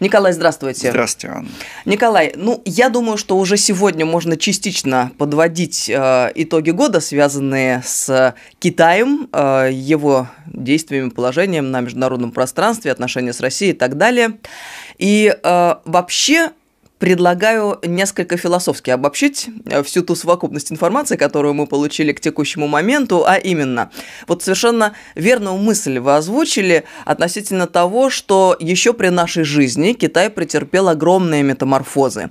Николай, здравствуйте. Здравствуйте, Анна. Николай, ну, я думаю, что уже сегодня можно частично подводить э, итоги года, связанные с Китаем, э, его действиями, положением на международном пространстве, отношения с Россией и так далее. И э, вообще предлагаю несколько философски обобщить э, всю ту совокупность информации, которую мы получили к текущему моменту, а именно, вот совершенно верную мысль вы озвучили относительно того, что еще при нашей жизни Китай претерпел огромные метаморфозы.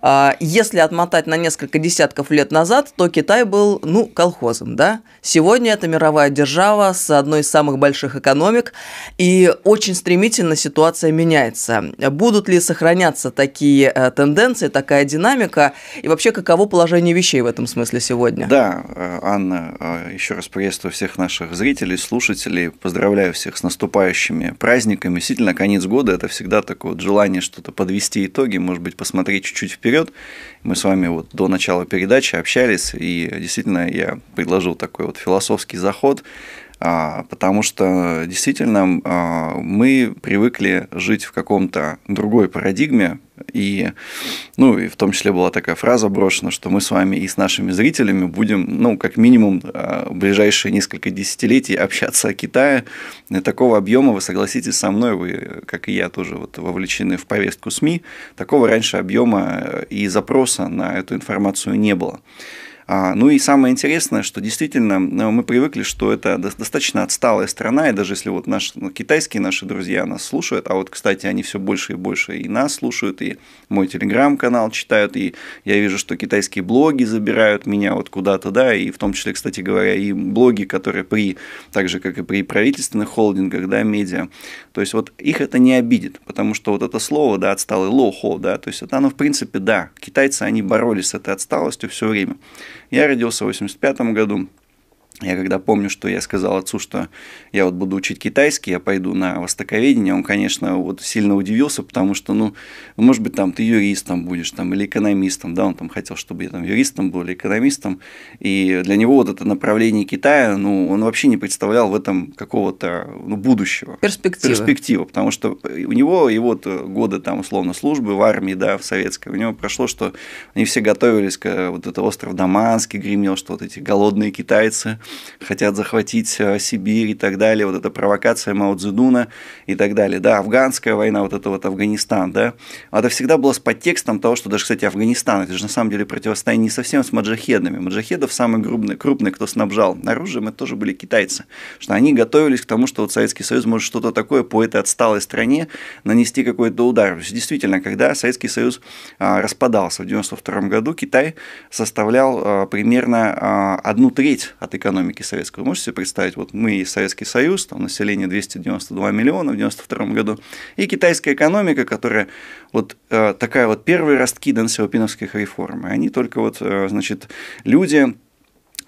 А, если отмотать на несколько десятков лет назад, то Китай был, ну, колхозом, да? Сегодня это мировая держава с одной из самых больших экономик, и очень стремительно ситуация меняется. Будут ли сохраняться такие э, тенденции, такая динамика, и вообще каково положение вещей в этом смысле сегодня? Да, э, Анна, э, еще раз приветствую всех наших зрителей, слушателей, поздравляю всех с наступающими праздниками. Действительно, конец года – это всегда такое вот желание что-то подвести итоги, может быть, посмотреть чуть-чуть вперед вперед. Мы с вами вот до начала передачи общались, и действительно я предложил такой вот философский заход, а, потому что действительно а, мы привыкли жить в каком-то другой парадигме, и, ну, и в том числе была такая фраза брошена, что мы с вами и с нашими зрителями будем, ну, как минимум, а, в ближайшие несколько десятилетий общаться о Китае. И такого объема, вы согласитесь со мной, вы, как и я, тоже вот вовлечены в повестку СМИ. Такого раньше объема э, и запроса на эту информацию не было. А, ну и самое интересное, что действительно ну, мы привыкли, что это достаточно отсталая страна, и даже если вот наши ну, китайские наши друзья нас слушают, а вот, кстати, они все больше и больше и нас слушают, и мой телеграм-канал читают, и я вижу, что китайские блоги забирают меня вот куда-то, да, и в том числе, кстати говоря, и блоги, которые при, так же, как и при правительственных холдингах, да, медиа, то есть вот их это не обидит, потому что вот это слово, да, отсталый лохо, да, то есть это оно, в принципе, да, китайцы, они боролись с этой отсталостью все время. Я родился в 85 году. Я когда помню, что я сказал отцу, что я вот буду учить китайский, я пойду на востоковедение, он, конечно, вот сильно удивился, потому что, ну, может быть, там ты юристом будешь, там, или экономистом, да, он там хотел, чтобы я там юристом был или экономистом, и для него вот это направление Китая, ну, он вообще не представлял в этом какого-то ну, будущего. перспективы, перспективы, потому что у него и вот годы там, условно, службы в армии, да, в советской, у него прошло, что они все готовились, к, вот это остров Даманский гремел, что вот эти голодные китайцы, хотят захватить э, Сибирь и так далее, вот эта провокация Мао Цзэдуна и так далее. Да, афганская война, вот это вот Афганистан, да, это всегда было с подтекстом того, что даже, кстати, Афганистан, это же на самом деле противостояние не совсем с маджахедами. Маджахедов самый крупный, крупный, кто снабжал оружием, это тоже были китайцы, что они готовились к тому, что вот Советский Союз может что-то такое по этой отсталой стране нанести какой-то удар. То есть, действительно, когда Советский Союз а, распадался в 1992 году, Китай составлял а, примерно а, одну треть от экономики экономики советской. Вы можете себе представить, вот мы и Советский Союз, там население 292 миллиона в 92 году, и китайская экономика, которая вот э, такая вот первые ростки дансиопиновских реформ. Они только вот, э, значит, люди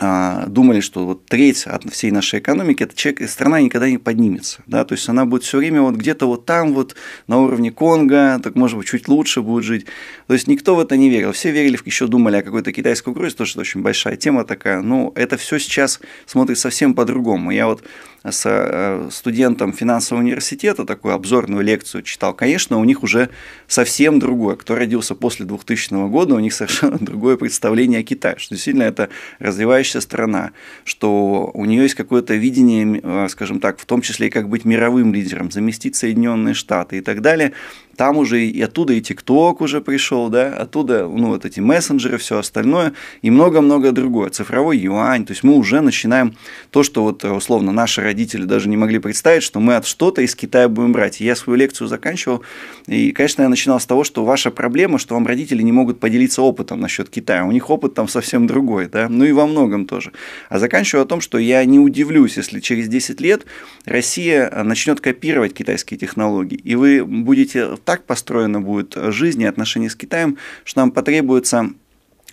а, думали, что вот треть от всей нашей экономики это человек, страна никогда не поднимется, да, то есть она будет все время вот где-то вот там вот на уровне Конго, так может быть чуть лучше будет жить, то есть никто в это не верил, все верили, еще думали о какой-то китайской угрозе, тоже очень большая тема такая, но ну, это все сейчас смотрит совсем по-другому, я вот с э, студентом финансового университета такую обзорную лекцию читал, конечно, у них уже совсем другое. Кто родился после 2000 года, у них совершенно другое представление о Китае, что действительно это развивающая страна, что у нее есть какое-то видение, э, скажем так, в том числе и как быть мировым лидером, заместить Соединенные Штаты и так далее там уже и оттуда и ТикТок уже пришел, да, оттуда, ну, вот эти мессенджеры, все остальное, и много-много другое, цифровой юань, то есть мы уже начинаем то, что вот, условно, наши родители даже не могли представить, что мы от что-то из Китая будем брать. я свою лекцию заканчивал, и, конечно, я начинал с того, что ваша проблема, что вам родители не могут поделиться опытом насчет Китая, у них опыт там совсем другой, да, ну и во многом тоже. А заканчиваю о том, что я не удивлюсь, если через 10 лет Россия э, начнет копировать китайские технологии, и вы будете в так построена будет жизнь и отношения с Китаем, что нам потребуется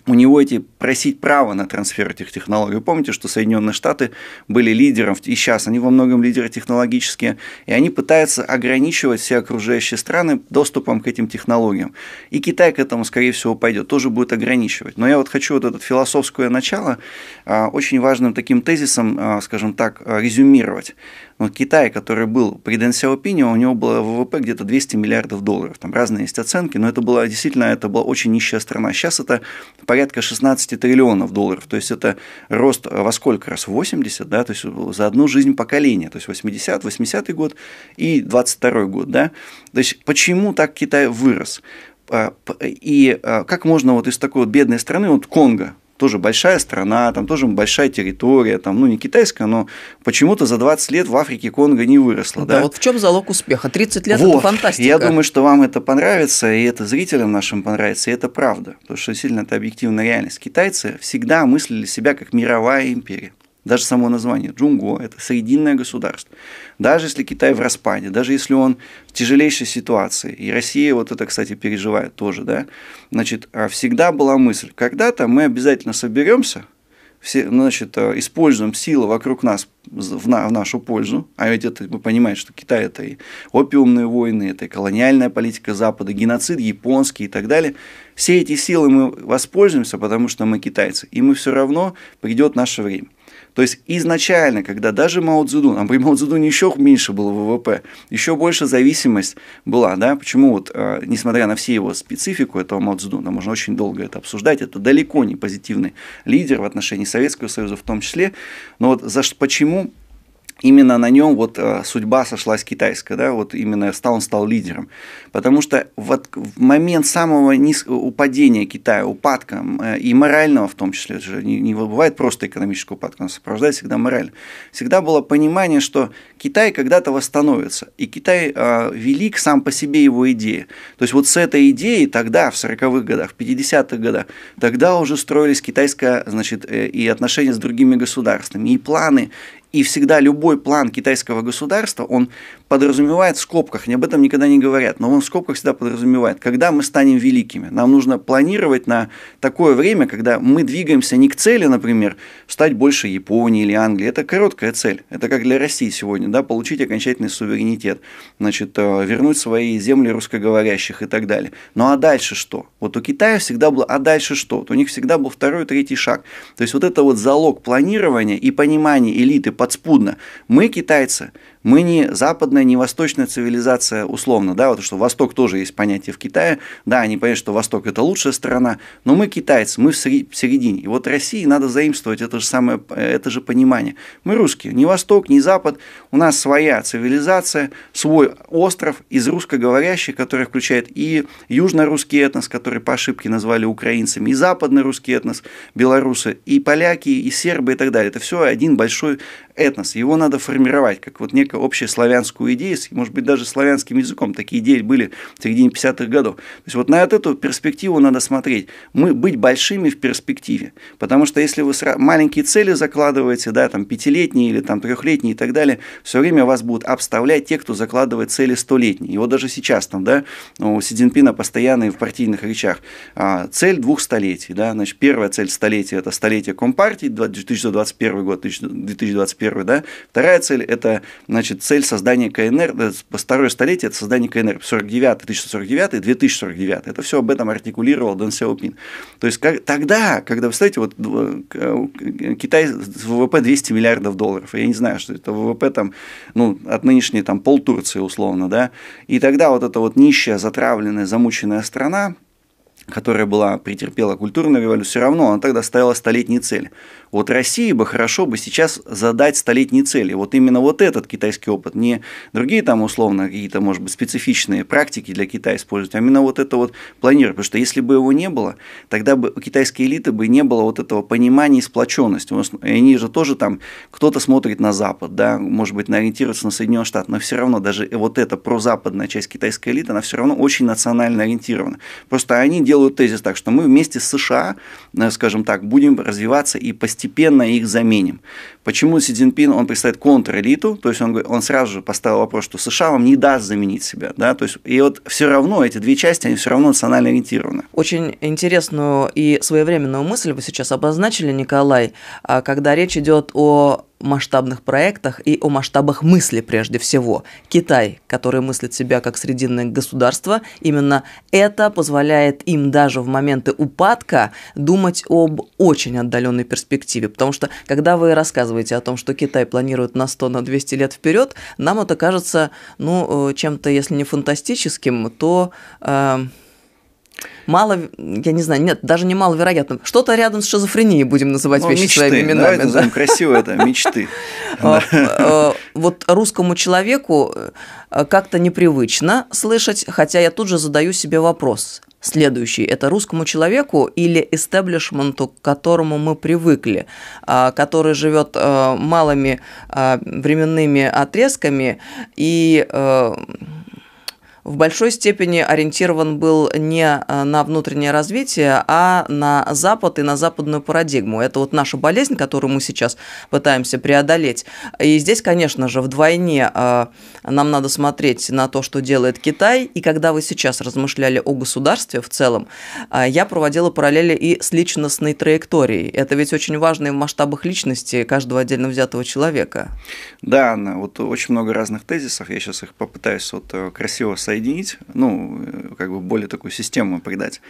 у него эти просить право на трансфер этих технологий. Вы помните, что Соединенные Штаты были лидером, и сейчас они во многом лидеры технологические, и они пытаются ограничивать все окружающие страны доступом к этим технологиям. И Китай к этому, скорее всего, пойдет, тоже будет ограничивать. Но я вот хочу вот это философское начало а, очень важным таким тезисом, а, скажем так, а, резюмировать. Но ну, Китай, который был при Дэн Сяопине, у него было ВВП где-то 200 миллиардов долларов. Там разные есть оценки, но это была действительно это была очень нищая страна. Сейчас это порядка 16 триллионов долларов. То есть это рост во сколько раз? 80, да? То есть за одну жизнь поколения. То есть 80, 80 год и 22 год, да? То есть почему так Китай вырос? А, и а, как можно вот из такой вот бедной страны, вот Конго, тоже большая страна, там тоже большая территория, там, ну, не китайская, но почему-то за 20 лет в Африке Конго не выросла. Да, да? вот в чем залог успеха? 30 лет вот. – это фантастика. Я думаю, что вам это понравится, и это зрителям нашим понравится, и это правда, потому что сильно это объективная реальность. Китайцы всегда мыслили себя как мировая империя. Даже само название Джунго – это срединное государство. Даже если Китай в распаде, даже если он в тяжелейшей ситуации, и Россия вот это, кстати, переживает тоже, да, значит, а всегда была мысль, когда-то мы обязательно соберемся, все, значит, э, используем силы вокруг нас в, на, в нашу пользу, а ведь это, вы понимаете, что Китай – это и опиумные войны, это и колониальная политика Запада, геноцид японский и так далее. Все эти силы мы воспользуемся, потому что мы китайцы, и мы все равно придет наше время. То есть изначально, когда даже Мао Цзэдун, а при Мао Цзэдуне еще меньше было ВВП, еще больше зависимость была, да, почему вот, э, несмотря на все его специфику, этого Мао Цзэдуна, можно очень долго это обсуждать, это далеко не позитивный лидер в отношении Советского Союза в том числе, но вот за, почему именно на нем вот э, судьба сошлась китайская, да, вот именно стал, он стал лидером. Потому что вот в момент самого низ... упадения Китая, упадка, э, и морального в том числе, же не, не бывает просто экономического упадка, он сопровождает всегда мораль. Всегда было понимание, что Китай когда-то восстановится, и Китай э, велик сам по себе его идея. То есть вот с этой идеей тогда, в 40-х годах, в 50-х годах, тогда уже строились китайское, значит, э, и отношения с другими государствами, и планы, и всегда любой план китайского государства, он подразумевает в скобках, они об этом никогда не говорят, но он в скобках всегда подразумевает, когда мы станем великими. Нам нужно планировать на такое время, когда мы двигаемся не к цели, например, стать больше Японии или Англии. Это короткая цель. Это как для России сегодня, да, получить окончательный суверенитет, значит, э, вернуть свои земли русскоговорящих и так далее. Ну а дальше что? Вот у Китая всегда было, а дальше что? Вот у них всегда был второй, третий шаг. То есть вот это вот залог планирования и понимания элиты подспудно. Мы, китайцы, мы не западная, не восточная цивилизация условно, да, вот что Восток тоже есть понятие в Китае, да, они понимают, что Восток это лучшая страна, но мы китайцы, мы в середине. И вот России надо заимствовать это же самое, э, это же понимание. Мы русские, не Восток, не Запад, у нас своя цивилизация, свой остров из русскоговорящих, который включает и южно-русский этнос, который по ошибке назвали украинцами, и западный русский этнос, белорусы, и поляки, и сербы и так далее. Это все один большой этнос, его надо формировать, как вот некую общую славянскую идею, может быть, даже славянским языком. Такие идеи были в середине 50-х годов. То есть вот на эту перспективу надо смотреть. Мы быть большими в перспективе. Потому что если вы маленькие цели закладываете, да, там пятилетние или там трехлетние и так далее, все время вас будут обставлять те, кто закладывает цели столетние. И вот даже сейчас там, да, у Си Цзиньпина постоянные в партийных речах а, цель двух столетий, да, значит, первая цель столетия – это столетие Компартии, 2021 год, 2021 первая, да. Вторая цель – это, значит, цель создания КНР, второе столетие – это создание КНР, 49 1049 2049. Это все об этом артикулировал Дэн Сяопин. То есть, как, тогда, когда, вы знаете, вот Китай ВВП 200 миллиардов долларов, я не знаю, что это ВВП там, ну, от нынешней там пол Турции условно, да, и тогда вот эта вот нищая, затравленная, замученная страна, которая была, претерпела культурную революцию, все равно она тогда ставила столетние цели. Вот России бы хорошо бы сейчас задать столетние цели. Вот именно вот этот китайский опыт, не другие там условно какие-то, может быть, специфичные практики для Китая использовать, а именно вот это вот планировать. Потому что если бы его не было, тогда бы у китайской элиты бы не было вот этого понимания и сплоченности. Они же тоже там, кто-то смотрит на Запад, да, может быть, ориентируется на Соединенные Штаты, но все равно даже вот эта прозападная часть китайской элиты, она все равно очень национально ориентирована. Просто они делают тезис так, что мы вместе с США, э, скажем так, будем развиваться и постепенно постепенно их заменим. Почему Си Цзиньпин, он представит контрэлиту, то есть он, он сразу же поставил вопрос, что США вам не даст заменить себя, да, то есть и вот все равно эти две части, они все равно национально ориентированы. Очень интересную и своевременную мысль вы сейчас обозначили, Николай, а, когда речь идет о масштабных проектах и о масштабах мысли прежде всего. Китай, который мыслит себя как срединное государство, именно это позволяет им даже в моменты упадка думать об очень отдаленной перспективе. Потому что, когда вы рассказываете о том, что Китай планирует на 100, на 200 лет вперед, нам это кажется, ну, э, чем-то, если не фантастическим, то... Э, мало, я не знаю, нет, даже не маловероятно, что-то рядом с шизофренией будем называть ну, вещи мечты, своими именами. Давай да? красиво это, мечты. А, а, вот русскому человеку э, как-то непривычно слышать, хотя я тут же задаю себе вопрос. Следующий – это русскому человеку или истеблишменту, к которому мы привыкли, а, который живет э, малыми временными отрезками и э, в большой степени ориентирован был не э, на внутреннее развитие, а на Запад и на западную парадигму. Это вот наша болезнь, которую мы сейчас пытаемся преодолеть. И здесь, конечно же, вдвойне э, нам надо смотреть на то, что делает Китай. И когда вы сейчас размышляли о государстве в целом, э, я проводила параллели и с личностной траекторией. Это ведь очень важно и в масштабах личности каждого отдельно взятого человека. Да, Анна, вот очень много разных тезисов. Я сейчас их попытаюсь вот красиво соединить соединить, ну, э, как бы более такую систему придать.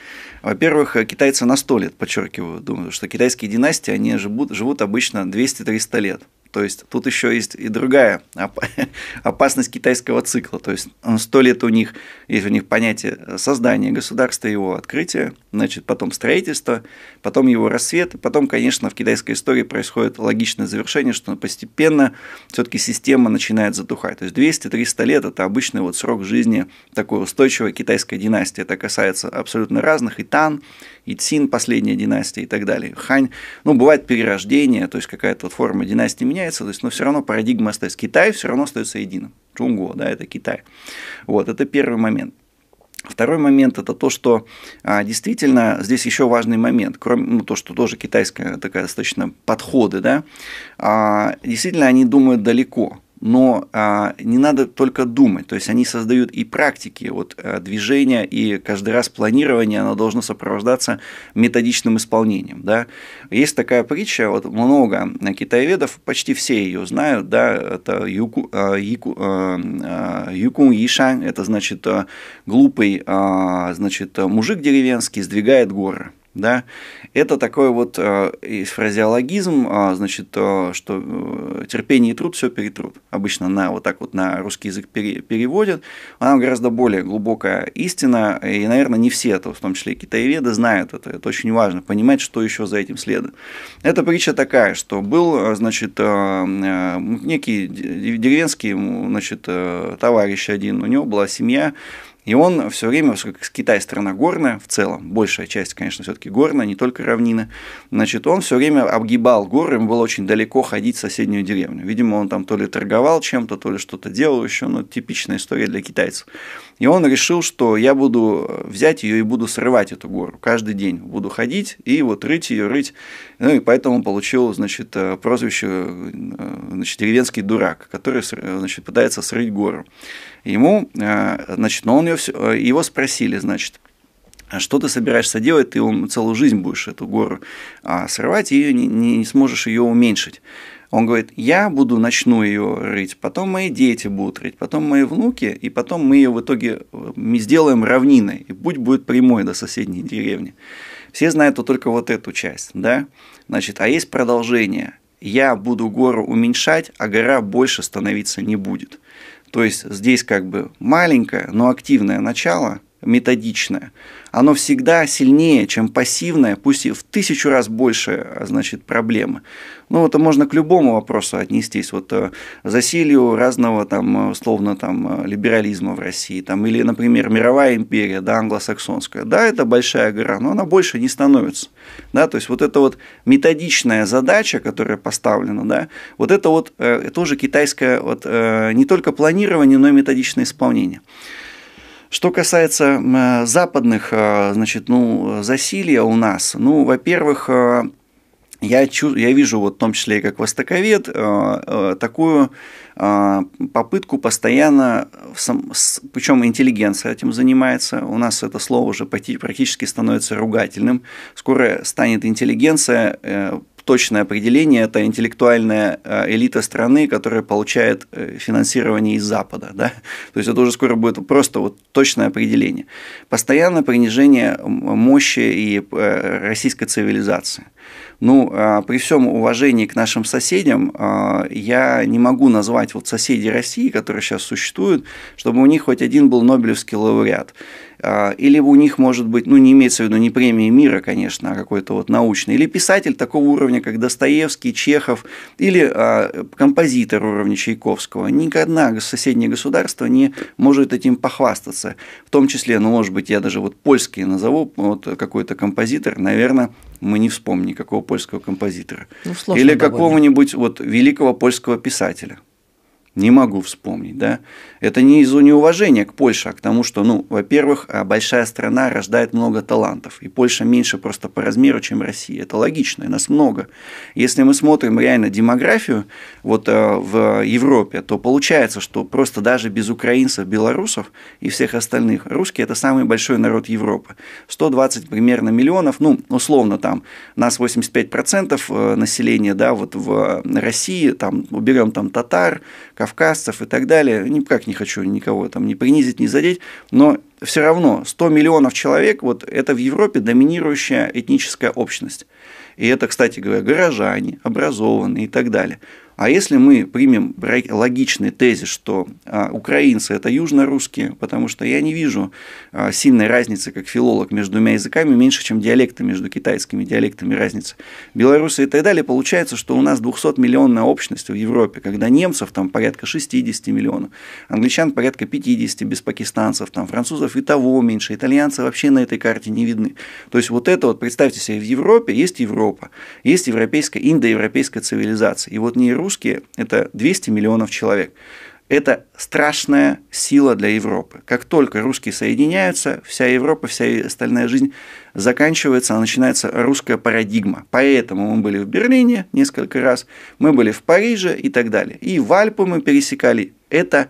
Во-первых, э, китайцы на 100 лет, подчеркиваю, думаю, что китайские династии, они живут, живут обычно 200-300 лет. То есть тут еще есть и другая опасность китайского цикла. То есть э, сто лет у них есть у них понятие э, создания государства, его открытия, значит, потом строительство, потом его рассвет, и потом, конечно, в китайской истории происходит логичное завершение, что постепенно все-таки система начинает затухать. То есть 200-300 лет – это обычный вот срок жизни такой устойчивой китайской династии. Это касается абсолютно разных и Тан, и Цин, последняя династия и так далее. Хань, ну, бывает перерождение, то есть какая-то вот форма династии меня меняется, то есть, но все равно парадигма остается. Китай все равно остается единым. Чунго, да, это Китай. Вот, это первый момент. Второй момент это то, что а, действительно здесь еще важный момент, кроме ну, то, что тоже китайская такая достаточно подходы, да, а, действительно они думают далеко но а, не надо только думать, то есть они создают и практики, вот а, движения и каждый раз планирование, оно должно сопровождаться методичным исполнением, да. Есть такая притча, вот много китаеведов, почти все ее знают, да, это юку, а, юку, а, юкун ишань, это значит э, глупый, а, значит мужик деревенский сдвигает горы, да? Это такой вот э, фразеологизм, э, значит, э, что э, терпение и труд все перетрут. Обычно на вот так вот на русский язык пере, переводят. Она гораздо более глубокая истина, и, наверное, не все это, в том числе и китаеведы, знают это. Это очень важно, понимать, что еще за этим следует. Эта притча такая, что был, э, значит, э, э некий деревенский, значит, э, товарищ один, у него была семья, и он все время, поскольку Китай страна горная в целом, большая часть, конечно, все-таки горная, не только равнина, значит, он все время обгибал горы, ему было очень далеко ходить в соседнюю деревню. Видимо, он там то ли торговал чем-то, то ли что-то делал еще, ну, типичная история для китайцев. И он решил, что я буду э, взять ее и буду срывать эту гору. Каждый день буду ходить и вот рыть ее, рыть. Ну и поэтому получил, значит, э, прозвище э, значит, деревенский дурак, который значит, пытается срыть гору. Ему, э, значит, но он ее, э, его спросили, значит, «А что ты собираешься делать, ты целую жизнь будешь эту гору а, срывать, и не, не, не сможешь ее уменьшить. Он говорит, я буду, начну ее рыть, потом мои дети будут рыть, потом мои внуки, и потом мы ее в итоге э, сделаем равниной, и путь будет прямой до соседней деревни. Все знают то только вот эту часть, да? Значит, а есть продолжение. Я буду гору уменьшать, а гора больше становиться не будет. То есть здесь как бы маленькое, но активное начало методичное, оно всегда сильнее, чем пассивное, пусть и в тысячу раз больше, а, значит, проблемы. Ну, это можно к любому вопросу отнестись, вот э, засилию разного там, э, условно, там, э, либерализма в России, там, или, например, мировая империя, да, англосаксонская, да, это большая гора, но она больше не становится, да, то есть вот эта вот методичная задача, которая поставлена, да, вот это вот тоже китайское, вот, не только планирование, но и методичное исполнение. Что касается э, западных, э, значит, ну, засилия у нас, ну, во-первых, э, я, чу- я вижу, вот в том числе и как востоковед, такую попытку постоянно, причем интеллигенция этим занимается, у нас это слово уже практически становится ругательным, скоро станет интеллигенция точное определение – это интеллектуальная э, элита страны, которая получает э, финансирование из Запада. Да? То есть это уже скоро будет просто вот точное определение. Постоянное принижение мощи и э, российской цивилизации. Ну, а при всем уважении к нашим соседям, я не могу назвать вот соседей России, которые сейчас существуют, чтобы у них хоть один был Нобелевский лауреат. А, или у них может быть, ну не имеется в виду не премии мира, конечно, а какой-то вот научный, или писатель такого уровня, как Достоевский, Чехов, или а, композитор уровня Чайковского. Ни одна соседнее государство не может этим похвастаться. В том числе, ну может быть, я даже вот польский назову, вот какой-то композитор, наверное, мы не вспомним никакого польского композитора. Ну, или какого-нибудь вот великого польского писателя. Не могу вспомнить, да. Это не из-за неуважения к Польше, а к тому, что, ну, во-первых, а, большая страна рождает много талантов, и Польша меньше просто по размеру, чем Россия. Это логично, и нас много. Если мы смотрим реально демографию вот а, в Европе, то получается, что просто даже без украинцев, белорусов и всех остальных, русские – это самый большой народ Европы. 120 примерно миллионов, ну, условно, там, нас 85% э, населения, да, вот в э, России, там, уберем там татар, кавказцев и так далее. Никак не хочу никого там не принизить, не задеть, но все равно 100 миллионов человек, вот это в Европе доминирующая этническая общность. И это, кстати говоря, горожане, образованные и так далее. А если мы примем логичный тезис, что а, украинцы это южно-русские, потому что я не вижу а, сильной разницы как филолог между двумя языками, меньше, чем диалекты между китайскими диалектами разницы. Белорусы и так далее, получается, что у нас 200-миллионная общность в Европе, когда немцев там порядка 60 миллионов, англичан порядка 50, без пакистанцев, там французов и того меньше, итальянцы вообще на этой карте не видны. То есть вот это вот, представьте себе, в Европе есть Европа, есть европейская, индоевропейская цивилизация, и вот не русские русские – это 200 миллионов человек. Это страшная сила для Европы. Как только русские соединяются, вся Европа, вся остальная жизнь заканчивается, а начинается русская парадигма. Поэтому мы были в Берлине несколько раз, мы были в Париже и так далее. И в Альпы мы пересекали. Это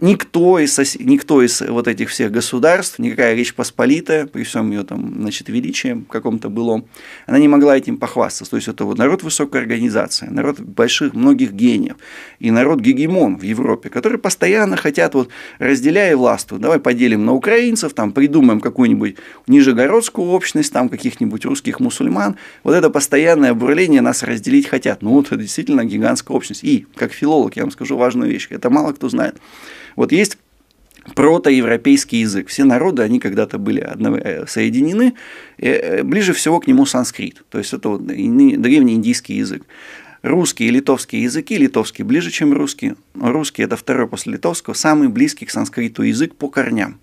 никто из, сос... никто из вот этих всех государств, никакая Речь Посполитая, при всем ее там, значит, величием каком-то было, она не могла этим похвастаться. То есть, это вот народ высокой организации, народ больших, многих гениев, и народ гегемон в Европе, которые постоянно хотят, вот, разделяя власть, давай поделим на украинцев, там, придумаем какую-нибудь нижегородскую общность, там, каких-нибудь русских мусульман. Вот это постоянное бурление нас разделить хотят. Ну, вот это действительно гигантская общность. И, как филолог, я вам скажу важную вещь, это мало кто знает. Вот есть протоевропейский язык. Все народы, они когда-то были э, соединены. Э, э, ближе всего к нему санскрит. То есть, это вот индийский язык. Русские и литовские языки, литовский ближе, чем русский. Русский – это второй после литовского, самый близкий к санскриту язык по корням.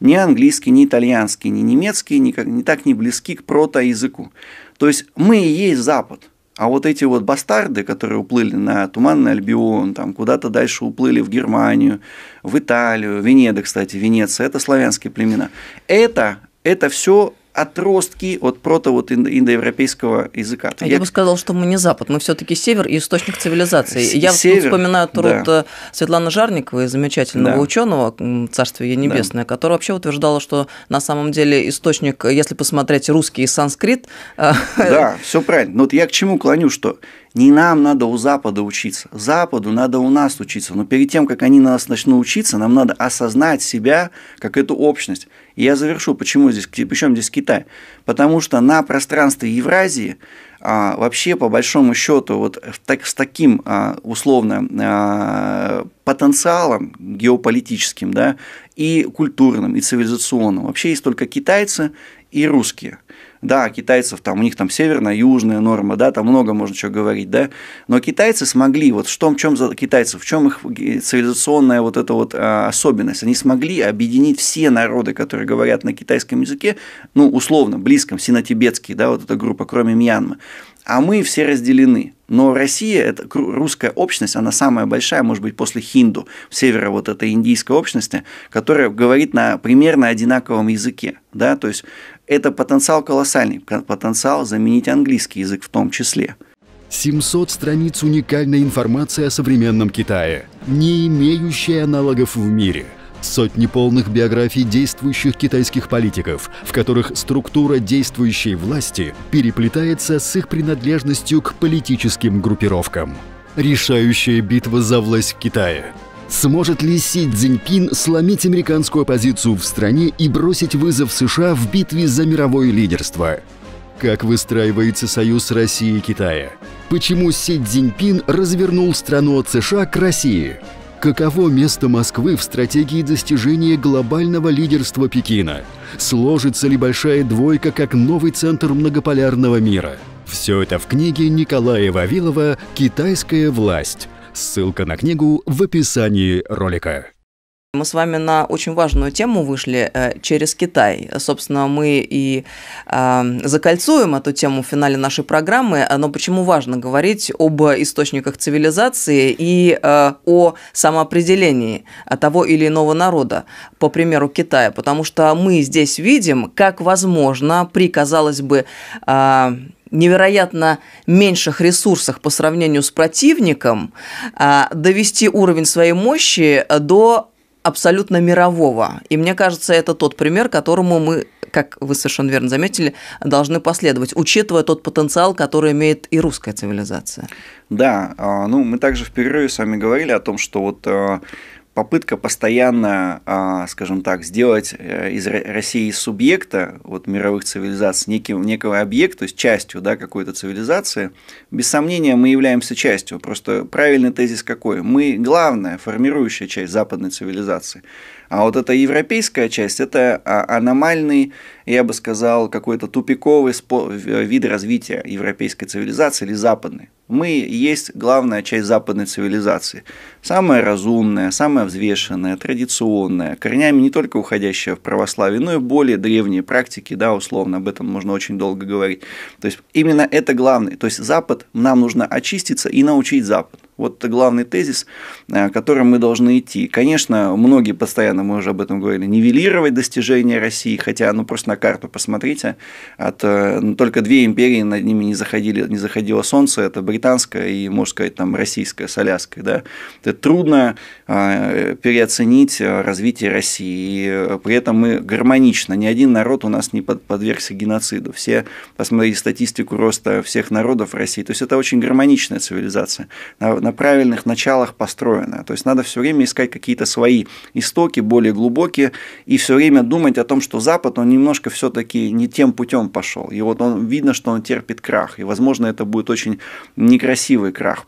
Ни английский, ни итальянский, ни немецкий никак, не так не близки к протоязыку. То есть, мы и есть Запад – а вот эти вот бастарды, которые уплыли на Туманный Альбион, там куда-то дальше уплыли в Германию, в Италию, Венеда, кстати, Венеция, это славянские племена. Это, это все отростки от прото вот индоевропейского языка. Я, я бы сказал, что мы не Запад, мы все-таки север и источник цивилизации. С- я север, вспоминаю труд да. Э, Светланы Жарниковой, замечательного да. ученого царствия Небесное, да. которая вообще утверждала, что на самом деле источник, если посмотреть русский и санскрит. Э, да, все правильно. Но вот я к чему клоню, что не нам надо у Запада учиться, Западу надо у нас учиться. Но перед тем, как они на нас начнут учиться, нам надо осознать себя как эту общность я завершу, почему здесь, причем здесь Китай. Потому что на пространстве Евразии а, вообще, по большому счету, вот так, с таким а, условно а, потенциалом геополитическим, да, и культурным, и цивилизационным, вообще есть только китайцы и русские – да, китайцев там, у них там северная, южная норма, да, там много можно чего говорить, да, но китайцы смогли, вот в чем, в чем китайцы, в чем их э, цивилизационная вот эта вот а, особенность, они смогли объединить все народы, которые говорят на китайском языке, ну, условно, близком, синотибетский, да, вот эта группа, кроме Мьянмы, а мы все разделены. Но Россия, это русская общность, она самая большая, может быть, после хинду, севера вот этой индийской общности, которая говорит на примерно одинаковом языке. Да? То есть это потенциал колоссальный, потенциал заменить английский язык в том числе. 700 страниц уникальной информации о современном Китае, не имеющей аналогов в мире – Сотни полных биографий действующих китайских политиков, в которых структура действующей власти переплетается с их принадлежностью к политическим группировкам. Решающая битва за власть в Китае. Сможет ли Си Цзиньпин сломить американскую оппозицию в стране и бросить вызов США в битве за мировое лидерство? Как выстраивается союз России и Китая? Почему Си Цзиньпин развернул страну от США к России? Каково место Москвы в стратегии достижения глобального лидерства Пекина? Сложится ли Большая Двойка как новый центр многополярного мира? Все это в книге Николая Вавилова «Китайская власть». Ссылка на книгу в описании ролика. Мы с вами на очень важную тему вышли э, через Китай. Собственно, мы и эм, закольцуем эту тему в финале нашей программы. Э, но почему важно говорить об источниках цивилизации и э, о самоопределении того или иного народа, по примеру Китая? Потому что мы здесь видим, как возможно при, казалось бы, невероятно меньших ресурсах по сравнению с противником довести уровень своей мощи до абсолютно мирового. И мне кажется, это тот пример, которому мы, как вы совершенно верно заметили, должны последовать, учитывая тот потенциал, который имеет и русская цивилизация. Да, а, ну мы также в перерыве с вами говорили о том, что вот а, попытка постоянно, а, скажем так, сделать э, из России субъекта вот, мировых цивилизаций некий некого объекта, то есть частью да, какой-то цивилизации, без сомнения мы являемся частью. Просто правильный тезис какой? Мы главная формирующая часть западной цивилизации. А вот эта европейская часть – это а, аномальный, я бы сказал, какой-то тупиковый вид развития европейской цивилизации или западной. Мы есть главная часть западной цивилизации. Самая разумная, самая взвешенная, традиционная, корнями не только уходящая в православие, но и более древние практики, да, условно, об этом можно очень долго говорить. То есть именно это главное. То есть Запад, нам нужно очиститься и научить Запад. Вот это главный тезис, э, которым мы должны идти. Конечно, многие постоянно, мы уже об этом говорили, нивелировать достижения России, хотя, ну, просто на карту посмотрите, от, э, ну, только две империи над ними не, заходили, не заходило солнце, это британская и, можно сказать, там, российская с Аляской, да. Это трудно э, переоценить развитие России, и при этом мы гармонично, ни один народ у нас не подвергся геноциду. Все, посмотрите статистику роста всех народов России, то есть это очень гармоничная цивилизация на правильных началах построена. То есть надо все время искать какие-то свои истоки более глубокие и все время думать о том, что Запад, он немножко все-таки не тем путем пошел. И вот он видно, что он терпит крах. И, возможно, это будет очень некрасивый крах.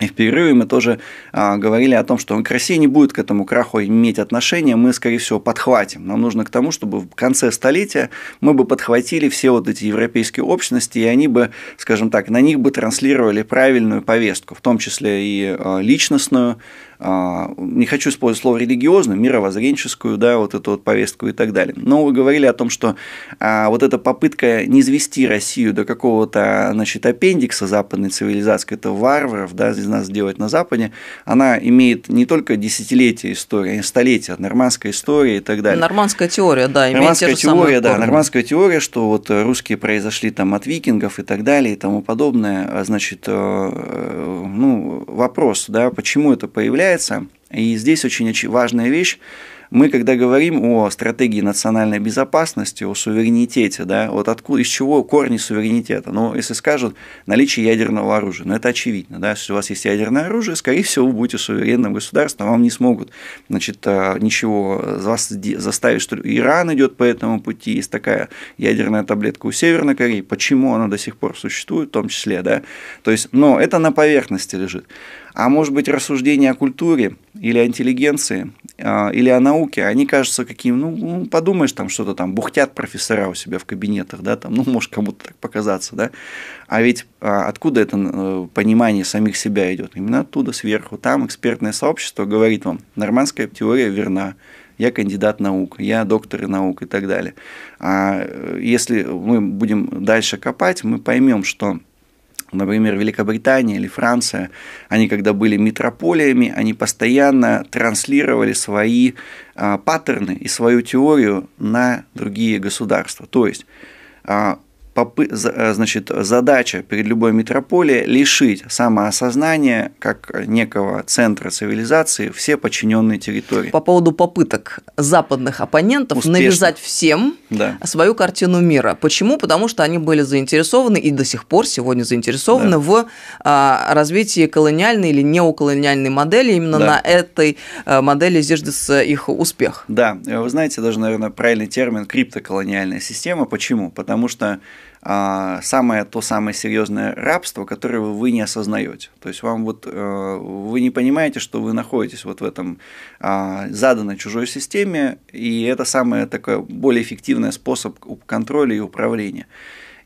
И в перерыве мы тоже а, говорили о том, что Россия не будет к этому краху иметь отношения, мы, скорее всего, подхватим. Нам нужно к тому, чтобы в конце столетия мы бы подхватили все вот эти европейские общности, и они бы, скажем так, на них бы транслировали правильную повестку, в том числе и а, личностную, а, не хочу использовать слово религиозную, мировоззренческую, да, вот эту вот повестку и так далее. Но вы говорили о том, что а, вот эта попытка не извести Россию до какого-то, значит, аппендикса западной цивилизации, это варваров, да, из нас сделать на Западе, она имеет не только десятилетия истории, а столетия, нормандская история и так далее. Нормандская теория, да, имеет нормандская те же теория, да, формы. нормандская теория, что вот русские произошли там от викингов и так далее и тому подобное, а, значит, э, э, ну, вопрос, да, почему это появляется, является. И здесь очень важная вещь. Мы, когда говорим о стратегии национальной безопасности, о суверенитете, да, вот откуда, из чего корни суверенитета? Ну, если скажут наличие ядерного оружия, ну, это очевидно, да, если у вас есть ядерное оружие, скорее всего, вы будете суверенным государством, вам не смогут, значит, э, ничего вас заставить, что Иран идет по этому пути, есть такая ядерная таблетка у Северной Кореи, почему она до сих пор существует, в том числе, да, то есть, но это на поверхности лежит. А может быть, рассуждения о культуре или о интеллигенции, а, или о науке, они кажутся каким, ну, ну, подумаешь, там что-то там бухтят профессора у себя в кабинетах, да, там, ну, может кому-то так показаться, да. А ведь а, откуда это э, понимание самих себя идет? Именно оттуда, сверху. Там экспертное сообщество говорит вам, нормандская теория верна, я кандидат наук, я доктор наук и так далее. А э, если мы будем дальше копать, мы поймем, что например, Великобритания или Франция, они когда были метрополиями, они постоянно транслировали свои а, паттерны и свою теорию на другие государства. То есть а, попы, э, значит, задача перед любой метрополией лишить самоосознания как некого центра цивилизации все подчиненные территории. По поводу попыток западных оппонентов Успешно. навязать всем да. свою картину мира. Почему? Потому что они были заинтересованы и до сих пор сегодня заинтересованы да. в а, развитии колониальной или неоколониальной модели. Именно да. на этой э, модели зиждется их успех. Да, вы знаете, даже, наверное, правильный термин криптоколониальная система. Почему? Потому что а, самое то самое серьезное рабство, которое вы не осознаете. То есть вам вот э, вы не понимаете, что вы находитесь вот в этом а, заданной чужой системе, и это самое такое более эффективный способ контроля и управления.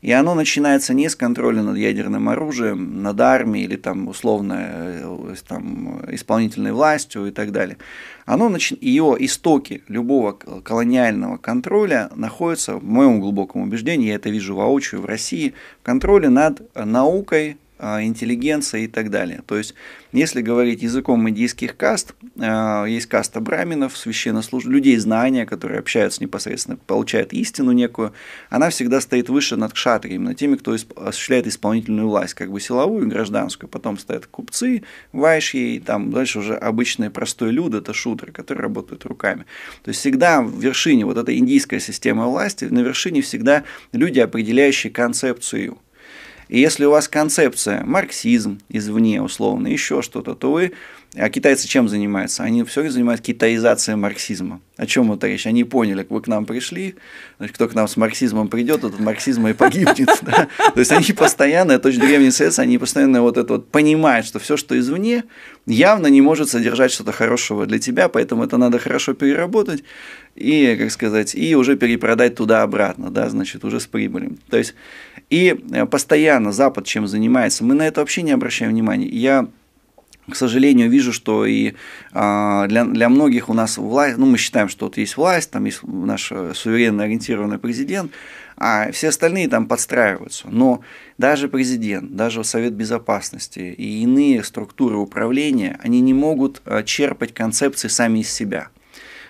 И оно начинается не с контроля над ядерным оружием, над армией или там условно э, там, исполнительной властью и так далее. Оно нач... Ее истоки любого колониального контроля находятся, в моем глубоком убеждении, я это вижу воочию в России, в контроле над наукой, а, интеллигенцией и так далее. То есть если говорить языком индийских каст, э, есть каста браминов, священнослужителей, людей знания, которые общаются непосредственно, получают истину некую, она всегда стоит выше над кшатри, именно теми, кто осуществляет исполнительную власть, как бы силовую и гражданскую. Потом стоят купцы, вайши, и там дальше уже обычные простой люди, это шудры, которые работают руками. То есть всегда в вершине вот эта индийская система власти, на вершине всегда люди, определяющие концепцию и если у вас концепция марксизм извне условно, еще что-то, то вы а китайцы чем занимаются? Они все занимаются китаизацией марксизма. О чем это речь? Они поняли, вы к нам пришли, значит, кто к нам с марксизмом придет, этот марксизм и погибнет. То есть они постоянно, это очень древний совет. они постоянно вот это вот понимают, что все, что извне, явно не может содержать что-то хорошего для тебя, поэтому это надо хорошо переработать и, как сказать, и уже перепродать туда-обратно, да, значит, уже с прибылью. То есть и э, постоянно Запад чем занимается, мы на это вообще не обращаем внимания. Я к сожалению, вижу, что и а, для, для многих у нас власть, ну, мы считаем, что вот есть власть, там есть наш э, суверенно ориентированный президент, а все остальные там подстраиваются. Но даже президент, даже Совет Безопасности и иные структуры управления, они не могут э, черпать концепции сами из себя.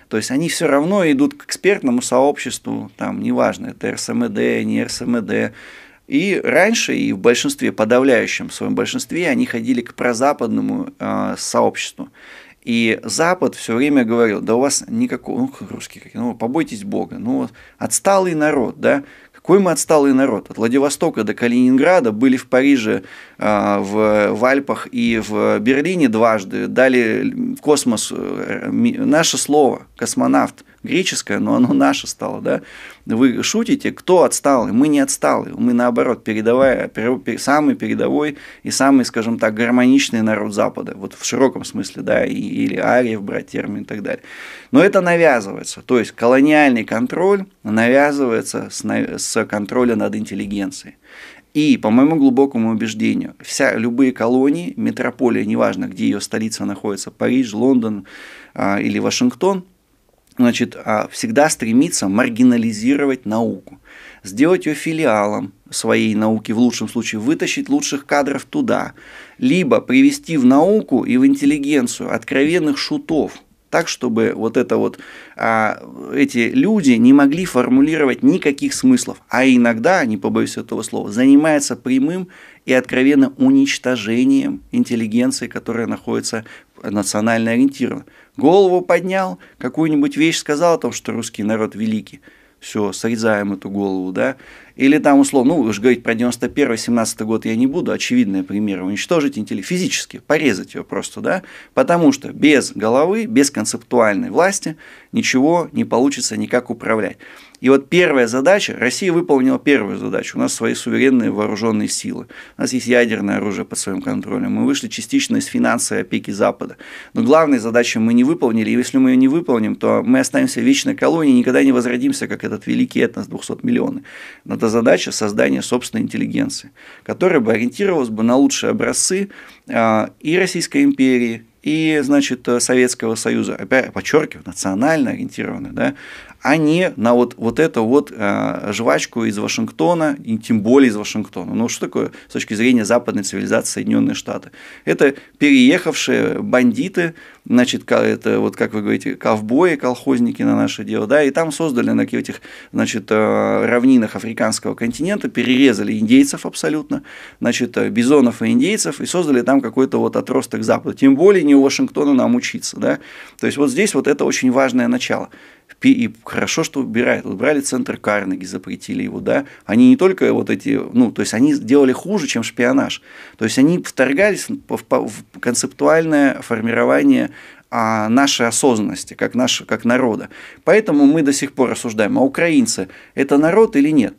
То есть они все равно идут к экспертному сообществу, там, неважно, это РСМД, эм не РСМД, и раньше, и в большинстве, подавляющем своем большинстве, они ходили к прозападному э, сообществу. И Запад все время говорил, да у вас никакого, ну, русский, ну, побойтесь Бога, ну, отсталый народ, да, какой мы отсталый народ. От Владивостока до Калининграда были в Париже, э, в, в Альпах и в Берлине дважды, дали в космос э, наше слово космонавт, греческое, но оно наше стало, да. Вы шутите, кто отсталый? Мы не отсталые, мы наоборот, передовая, самый передовой и самый, скажем так, гармоничный народ Запада, вот в широком смысле, да, или ариев брать термин и так далее. Но это навязывается, то есть колониальный контроль навязывается с, с контроля над интеллигенцией. И, по моему глубокому убеждению, вся, любые колонии, метрополия, неважно, где ее столица находится, Париж, Лондон э, или Вашингтон, значит, а всегда стремится маргинализировать науку, сделать ее филиалом своей науки, в лучшем случае вытащить лучших кадров туда, либо привести в науку и в интеллигенцию откровенных шутов, так, чтобы вот это вот а, эти люди не могли формулировать никаких смыслов, а иногда, не побоюсь этого слова, занимается прямым и откровенно уничтожением интеллигенции, которая находится национально ориентирована. Голову поднял, какую-нибудь вещь сказал о том, что русский народ великий. Все, срезаем эту голову, да. Или там условно, ну, уж говорить про 91-17 год я не буду, очевидные примеры, уничтожить интеллект физически, порезать ее просто, да, потому что без головы, без концептуальной власти ничего не получится никак управлять. И вот первая задача, Россия выполнила первую задачу, у нас свои суверенные вооруженные силы, у нас есть ядерное оружие под своим контролем, мы вышли частично из финансовой опеки Запада, но главной задачи мы не выполнили, и если мы ее не выполним, то мы останемся в вечной колонии, никогда не возродимся, как этот великий этнос 200 миллионов. Надо задача создания собственной интеллигенции, которая бы ориентировалась бы на лучшие образцы а, и Российской империи, и, значит, Советского Союза, опять подчеркиваю, национально ориентированная, да, а не на вот, вот эту вот э, жвачку из Вашингтона, и тем более из Вашингтона. Ну, что такое с точки зрения западной цивилизации Соединенные Штаты? Это переехавшие бандиты, значит, это вот, как вы говорите, ковбои, колхозники на наше дело, да, и там создали на этих, значит, э, равнинах африканского континента, перерезали индейцев абсолютно, значит, э, бизонов и индейцев, и создали там какой-то вот отросток Запада. Тем более не у Вашингтона нам учиться, да. То есть, вот здесь вот это очень важное начало. И хорошо, что убирают. Убрали центр Карнеги, запретили его, да. Они не только вот эти, ну, то есть они сделали хуже, чем шпионаж. То есть они вторгались в, в концептуальное формирование а, нашей осознанности, как, наш, как народа. Поэтому мы до сих пор рассуждаем, а украинцы – это народ или нет?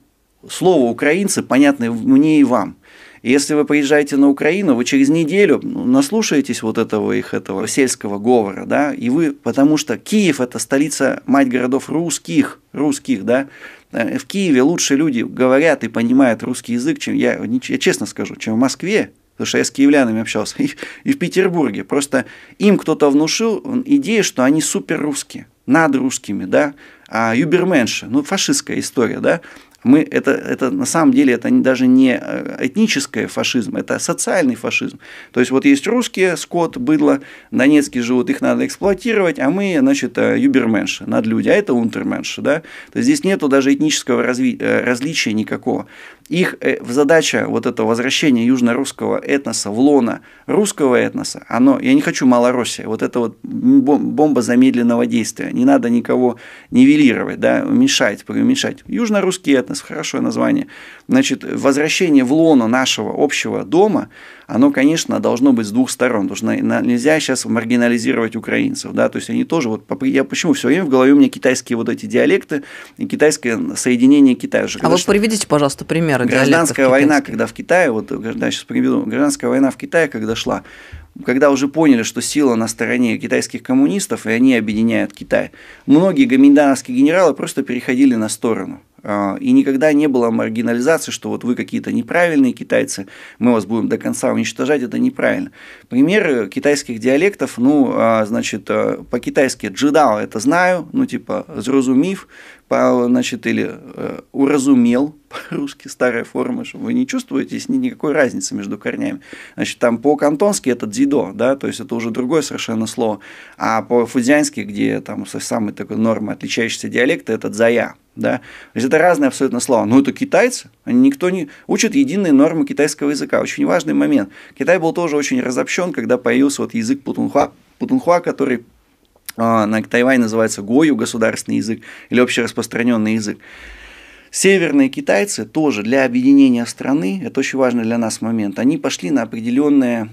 Слово «украинцы» понятно мне и вам – если вы приезжаете на Украину, вы через неделю ну, наслушаетесь вот этого их этого сельского говора, да, и вы, потому что Киев – это столица мать городов русских, русских, да, э, в Киеве лучше люди говорят и понимают русский язык, чем я, я честно скажу, чем в Москве, потому что я с киевлянами общался, и, и в Петербурге. Просто им кто-то внушил идею, что они супер русские, над русскими, да, а юберменши, ну, фашистская история, да, мы, это, это, на самом деле это даже не э, этническое фашизм, это социальный фашизм. То есть вот есть русские, скот, быдло, донецкие живут, их надо эксплуатировать, а мы, значит, э, юберменши, надлюди, а это унтерменши. Да? То есть здесь нету даже этнического разви- э, различия никакого. Их э, задача вот это возвращение южно-русского этноса в лона русского этноса, оно, я не хочу малороссия, вот это вот бомба замедленного действия, не надо никого нивелировать, да, уменьшать, преуменьшать. Южно-русский этнос, хорошее название. Значит, возвращение в лоно нашего общего дома, оно, конечно, должно быть с двух сторон, потому что нельзя сейчас маргинализировать украинцев, да, то есть они тоже, вот, я почему все время в голове у меня китайские вот эти диалекты и китайское соединение Китая. Же, а вы что... приведите, пожалуйста, пример старый Гражданская война, когда в Китае, вот да, сейчас приведу, гражданская война в Китае, когда шла, когда уже поняли, что сила на стороне китайских коммунистов, и они объединяют Китай, многие гоминдановские генералы просто переходили на сторону. А, и никогда не было маргинализации, что вот вы какие-то неправильные китайцы, мы вас будем до конца уничтожать, это неправильно. Пример э, китайских диалектов, ну, а, значит, э, по-китайски джидао это знаю, ну, типа, зразумив, по, значит, или э, уразумел, по-русски старая форма, что вы не чувствуете с ней никакой разницы между корнями. Значит, там по-кантонски это дзидо, да, то есть это уже другое совершенно слово, а по-фудзянски, где там самый такой нормы отличающийся диалект, это дзая, да? То есть это разные абсолютно слова. Но это китайцы, они никто не учат единые нормы китайского языка. Очень важный момент. Китай был тоже очень разобщен, когда появился вот язык путунхуа, путунхуа который а, на Тайване называется гою, государственный язык, или общераспространенный язык. Северные китайцы тоже для объединения страны, это очень важный для нас момент, они пошли на определенное,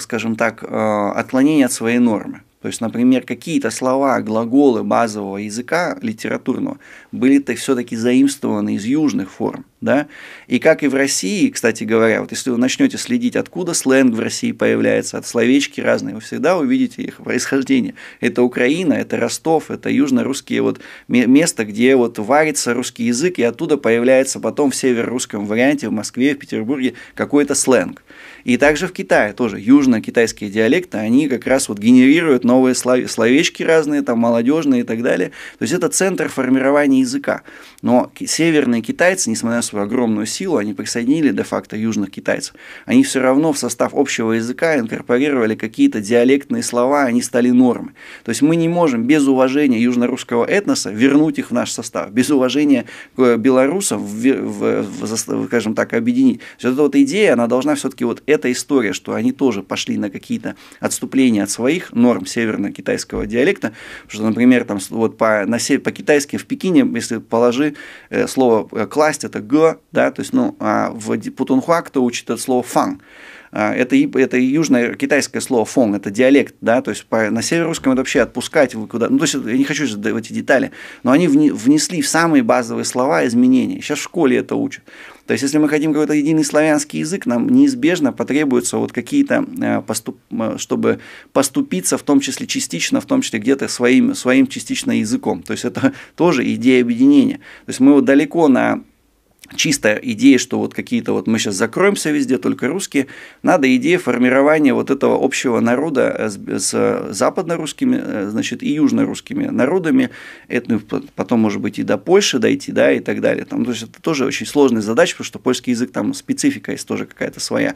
скажем так, а, отклонение от своей нормы. То есть, например, какие-то слова, глаголы базового языка литературного были-то все-таки заимствованы из южных форм. Да? И как и в России, кстати говоря, вот если вы начнете следить, откуда сленг в России появляется, от словечки разные, вы всегда увидите их происхождение. Это Украина, это Ростов, это южно-русские вот место, где вот варится русский язык, и оттуда появляется потом в северо-русском варианте в Москве, в Петербурге какой-то сленг. И также в Китае тоже южно-китайские диалекты, они как раз вот генерируют новые словечки разные, там молодежные и так далее. То есть это центр формирования языка. Но северные китайцы, несмотря на свою огромную силу, они присоединили де-факто южных китайцев. Они все равно в состав общего языка инкорпорировали какие-то диалектные слова, они стали нормы. То есть мы не можем без уважения южно-русского этноса вернуть их в наш состав, без уважения э, белорусов, в, в, в, скажем так, объединить. То есть вот эта вот идея, она должна все-таки вот эта история, что они тоже пошли на какие-то отступления от своих норм северно-китайского диалекта, что, например, там вот по, на, по-китайски в Пекине, если положи э, слово э, «класть», это «г», да, то есть, ну, а в Путунхуа кто учит это слово «фан», а, это, это южное китайское слово фон, это диалект, да, то есть по, на северо-русском это вообще отпускать вы куда, ну, то есть я не хочу в эти детали, но они внесли в самые базовые слова изменения, сейчас в школе это учат. То есть, если мы хотим какой-то единый славянский язык, нам неизбежно потребуются вот какие-то, э, поступ... Э, чтобы поступиться, в том числе частично, в том числе где-то своим, своим частично языком. То есть, это тоже идея объединения. То есть, мы вот далеко на чистая идея, что вот какие-то вот мы сейчас закроемся везде, только русские, надо идея формирования вот этого общего народа э, с, э, с э, западно-русскими, значит, и южно-русскими народами, этно, ну, потом, может быть, и до Польши дойти, да, и так далее. Там, то есть, это тоже очень сложная задача, потому что польский язык там специфика есть тоже какая-то своя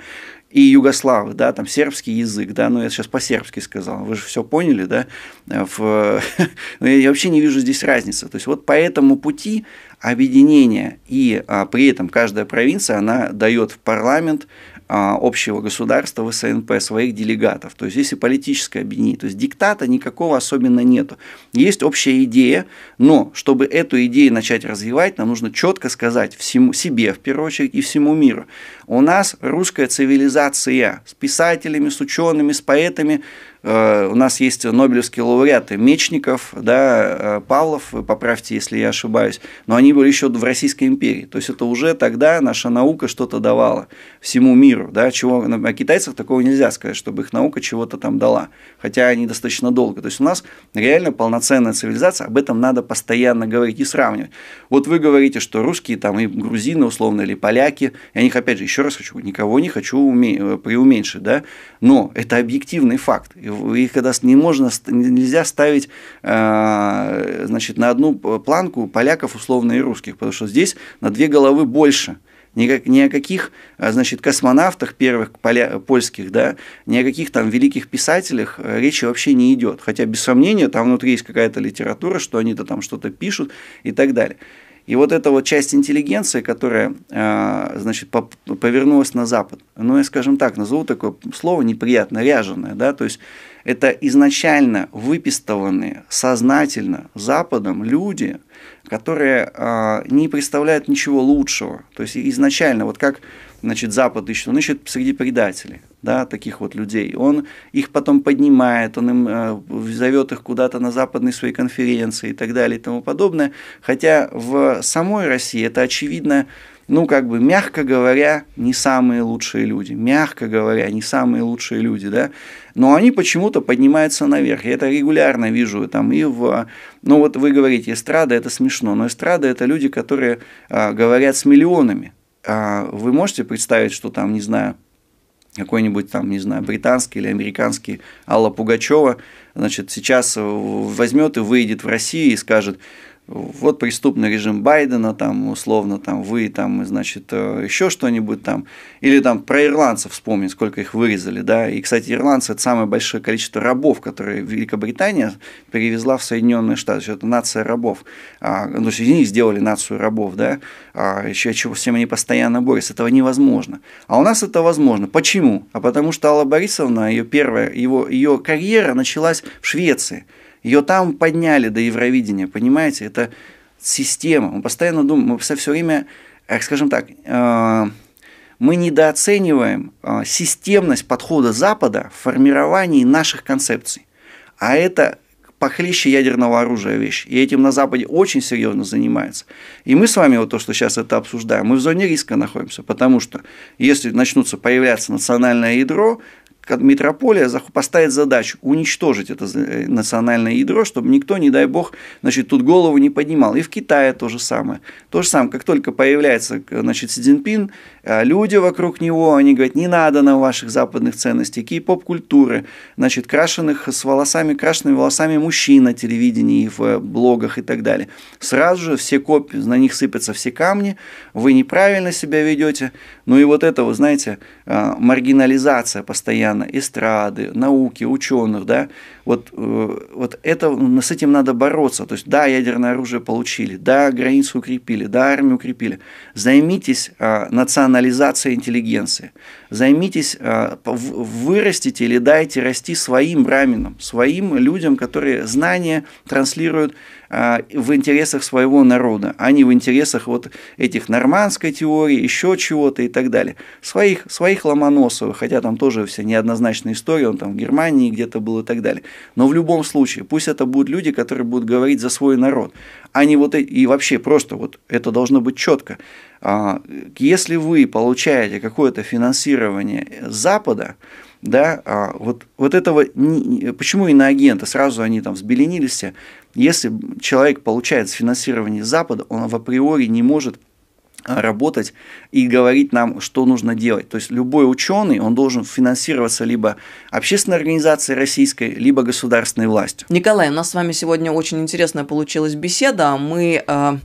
и югославы, да, там сербский язык, да, ну я сейчас по-сербски сказал, вы же все поняли, да, э, в... Ну, я вообще не вижу здесь разницы. То есть вот по этому пути объединения и а, при этом каждая провинция, она дает в парламент а, общего государства в СНП, своих делегатов. То есть, если политическое объединение, то есть диктата никакого особенно нету. Есть общая идея, но чтобы эту идею начать развивать, нам нужно четко сказать всему, себе, в первую очередь, и всему миру. У нас русская цивилизация с писателями, с учеными, с поэтами, Э, у нас есть нобелевские лауреаты Мечников, да, э, Павлов, поправьте, если я ошибаюсь, но они были еще в Российской империи. То есть это уже тогда наша наука что-то давала всему миру. Да, чего, о китайцах такого нельзя сказать, чтобы их наука чего-то там дала, хотя они достаточно долго. То есть у нас реально полноценная цивилизация, об этом надо постоянно говорить и сравнивать. Вот вы говорите, что русские там и грузины условно, или поляки, я них, опять же, еще раз хочу, никого не хочу уме- э, преуменьшить, да, но это объективный факт. И их когда не можно, нельзя ставить а, значит, на одну планку поляков условно и русских, потому что здесь на две головы больше. Никак, ни о каких, а, значит, космонавтах первых поля, польских, да, ни о каких там великих писателях а, речи вообще не идет. Хотя, без сомнения, там внутри есть какая-то литература, что они-то там что-то пишут и так далее. И вот эта вот часть интеллигенции, которая, а, значит, повернулась на Запад, ну, я, скажем так, назову такое слово неприятно, ряженое, да, то есть это изначально выпистованные сознательно Западом люди, которые а, не представляют ничего лучшего. То есть изначально, вот как, значит, Запад ищет, он ищет среди предателей да, таких вот людей. Он их потом поднимает, он им э, зовет их куда-то на западные свои конференции и так далее и тому подобное. Хотя в самой России это очевидно, ну, как бы, мягко говоря, не самые лучшие люди. Мягко говоря, не самые лучшие люди, да. Но они почему-то поднимаются наверх. Я это регулярно вижу там и в... Ну, вот вы говорите, эстрада – это смешно. Но эстрада – это люди, которые э, говорят с миллионами. Э, вы можете представить, что там, не знаю, какой-нибудь там, не знаю, британский или американский Алла Пугачева, значит, сейчас возьмет и выйдет в Россию и скажет, вот преступный режим Байдена, там, условно, там, вы, там, значит, э, еще что-нибудь там. Или там про ирландцев вспомнить, сколько их вырезали, да. И, кстати, ирландцы – это самое большое количество рабов, которые Великобритания перевезла в Соединенные Штаты. Это нация рабов. А, ну, среди них сделали нацию рабов, да. А, еще чего всем они постоянно борются. Этого невозможно. А у нас это возможно. Почему? А потому что Алла Борисовна, ее первая, его, ее карьера началась в Швеции – ее там подняли до Евровидения, понимаете? Это система. Мы постоянно думаем, мы все время, э, скажем так, э, мы недооцениваем э, системность подхода Запада в формировании наших концепций. А это похлеще ядерного оружия вещь. И этим на Западе очень серьезно занимается. И мы с вами вот то, что сейчас это обсуждаем, мы в зоне риска находимся, потому что если начнутся появляться национальное ядро, митрополия поставит задачу уничтожить это э, национальное ядро, чтобы никто, не дай бог, значит, тут голову не поднимал. И в Китае то же самое. То же самое, как только появляется значит, Си Цзиньпин, э, люди вокруг него, они говорят, не надо нам ваших западных ценностей, кей-поп-культуры, значит, крашеных с волосами, крашенными волосами мужчин на телевидении, в э, блогах и так далее. Сразу же все копии, на них сыпятся все камни, вы неправильно себя ведете. Ну и вот это, вы знаете, маргинализация постоянно экрана, эстрады, науки, ученых, да, вот, э, вот это, ну, с этим надо бороться. То есть, да, ядерное оружие получили, да, границу укрепили, да, армию укрепили. Займитесь а, национализацией интеллигенции. Займитесь, а, вырастите или дайте расти своим браминам, своим людям, которые знания транслируют а, в интересах своего народа, а не в интересах вот этих нормандской теории, еще чего-то и так далее. Своих, своих Ломоносовых, хотя там тоже вся неоднозначная история, он там в Германии где-то был и так далее. Но в любом случае, пусть это будут люди, которые будут говорить за свой народ, а не вот и вообще просто вот это должно быть четко. А, если вы получаете какое-то финансирование Запада, да, а, вот, вот этого, почему иноагенты, сразу они там взбеленились если человек получает финансирование Запада, он в априори не может работать и говорить нам, что нужно делать. То есть любой ученый, он должен финансироваться либо общественной организацией российской, либо государственной властью. Николай, у нас с вами сегодня очень интересная получилась беседа. Мы э,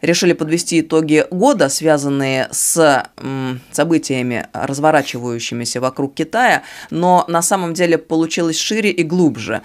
решили подвести итоги года, связанные с э, событиями, разворачивающимися вокруг Китая, но на самом деле получилось шире и глубже.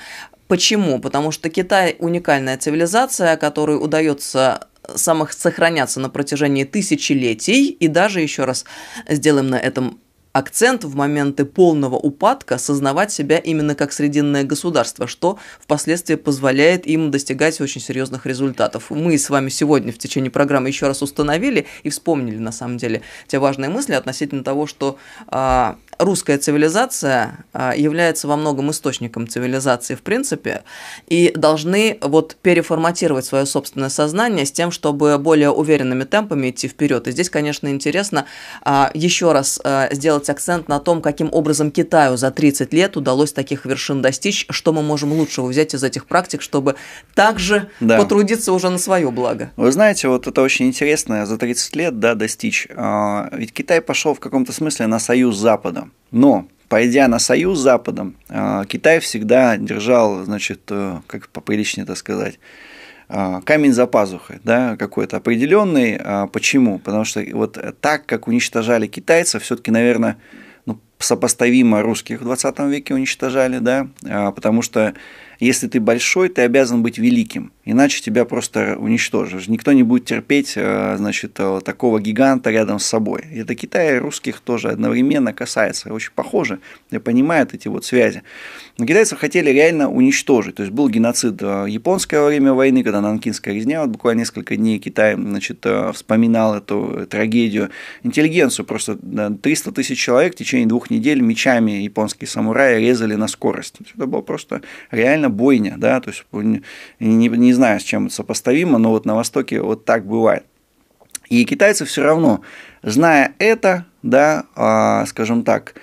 Почему? Потому что Китай уникальная цивилизация, которой удается самых сохранятся на протяжении тысячелетий. И даже, еще раз сделаем на этом акцент в моменты полного упадка сознавать себя именно как срединное государство, что впоследствии позволяет им достигать очень серьезных результатов. Мы с вами сегодня в течение программы еще раз установили и вспомнили на самом деле те важные мысли относительно того, что а, русская цивилизация а, является во многом источником цивилизации в принципе, и должны вот переформатировать свое собственное сознание с тем, чтобы более уверенными темпами идти вперед. И здесь, конечно, интересно а, еще раз а, сделать акцент на том, каким образом Китаю за 30 лет удалось таких вершин достичь, что мы можем лучшего взять из этих практик, чтобы также да. потрудиться уже на свое благо. Вы знаете, вот это очень интересно, за 30 лет да, достичь. Ведь Китай пошел в каком-то смысле на союз Запада. Запада. Но пойдя на союз с Западом, а, Китай всегда держал, значит, э, как поприличнее это сказать, а, камень за пазухой, да, какой-то определенный. А, почему? Потому что вот так, как уничтожали китайцев, все-таки, наверное, ну, сопоставимо русских в 20 веке уничтожали, да, потому что если ты большой, ты обязан быть великим, иначе тебя просто уничтожишь. Никто не будет терпеть, э, значит, э, такого гиганта рядом с собой. Это Китай и русских тоже одновременно касается, очень похоже, я понимаю эти вот связи. Но китайцев хотели реально уничтожить, то есть был геноцид э, японское во время войны, когда Нанкинская резня, вот буквально несколько дней Китай, значит, вспоминал эту трагедию. Интеллигенцию просто 300 тысяч человек в течение двух недель мечами японские самураи резали на скорость. Это было просто реально реально бойня, да, то есть не, не знаю, с чем это сопоставимо, но вот на Востоке вот так бывает. И китайцы все равно, зная это, да, а, скажем так,